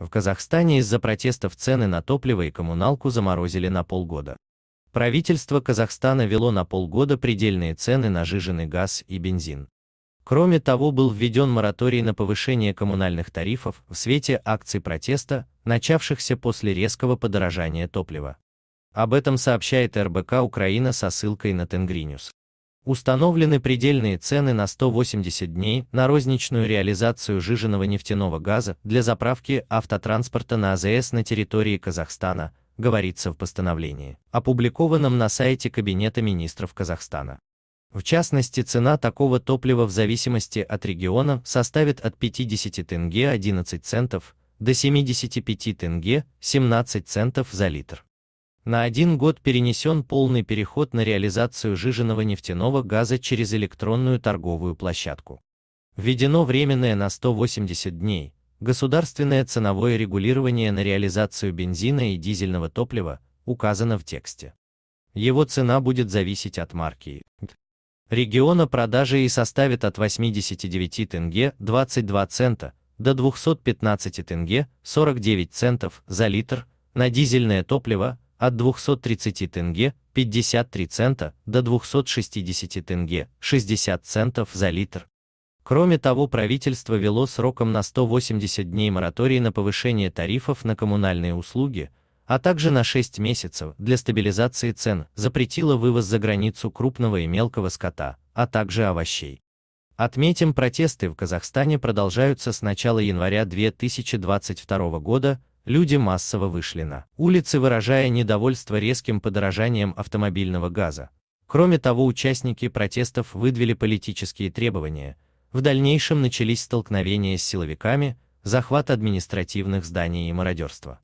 В Казахстане из-за протестов цены на топливо и коммуналку заморозили на полгода. Правительство Казахстана вело на полгода предельные цены на жиженый газ и бензин. Кроме того, был введен мораторий на повышение коммунальных тарифов в свете акций протеста, начавшихся после резкого подорожания топлива. Об этом сообщает РБК Украина со ссылкой на Тенгринюс. Установлены предельные цены на 180 дней на розничную реализацию жиженного нефтяного газа для заправки автотранспорта на АЗС на территории Казахстана, говорится в постановлении, опубликованном на сайте Кабинета министров Казахстана. В частности, цена такого топлива в зависимости от региона составит от 50 тенге 11 центов до 75 тенге 17 центов за литр. На один год перенесен полный переход на реализацию жиженного нефтяного газа через электронную торговую площадку. Введено временное на 180 дней государственное ценовое регулирование на реализацию бензина и дизельного топлива, указано в тексте. Его цена будет зависеть от марки региона продажи и составит от 89 тенге 22 цента до 215 тенге 49 центов за литр на дизельное топливо, от 230 тенге 53 цента до 260 тенге 60 центов за литр. Кроме того, правительство вело сроком на 180 дней мораторий на повышение тарифов на коммунальные услуги, а также на 6 месяцев для стабилизации цен запретило вывоз за границу крупного и мелкого скота, а также овощей. Отметим, протесты в Казахстане продолжаются с начала января 2022 года, люди массово вышли на улицы, выражая недовольство резким подорожанием автомобильного газа. Кроме того, участники протестов выдвили политические требования. В дальнейшем начались столкновения с силовиками, захват административных зданий и мародерство.